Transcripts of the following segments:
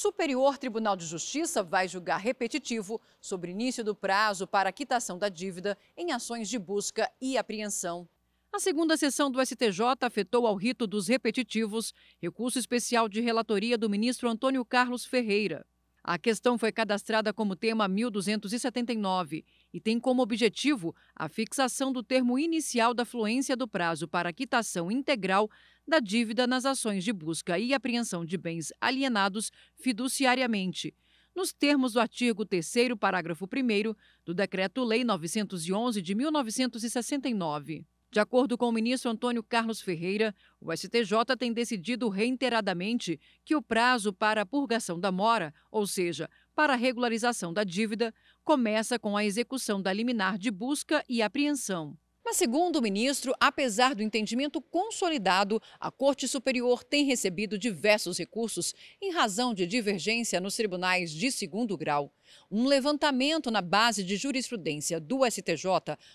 Superior Tribunal de Justiça vai julgar repetitivo sobre início do prazo para quitação da dívida em ações de busca e apreensão. A segunda sessão do STJ afetou ao rito dos repetitivos recurso especial de relatoria do ministro Antônio Carlos Ferreira. A questão foi cadastrada como tema 1279 e tem como objetivo a fixação do termo inicial da fluência do prazo para quitação integral da dívida nas ações de busca e apreensão de bens alienados fiduciariamente, nos termos do artigo 3, parágrafo 1 do Decreto-Lei 911 de 1969. De acordo com o ministro Antônio Carlos Ferreira, o STJ tem decidido reiteradamente que o prazo para a purgação da mora, ou seja, para a regularização da dívida, começa com a execução da liminar de busca e apreensão. Mas, segundo o ministro, apesar do entendimento consolidado, a Corte Superior tem recebido diversos recursos em razão de divergência nos tribunais de segundo grau. Um levantamento na base de jurisprudência do STJ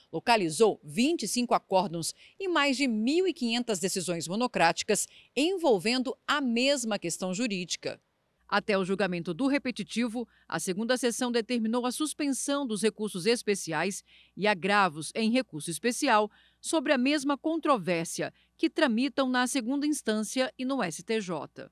localizou 25 acórdons e mais de 1.500 decisões monocráticas envolvendo a mesma questão jurídica. Até o julgamento do repetitivo, a segunda sessão determinou a suspensão dos recursos especiais e agravos em recurso especial sobre a mesma controvérsia que tramitam na segunda instância e no STJ.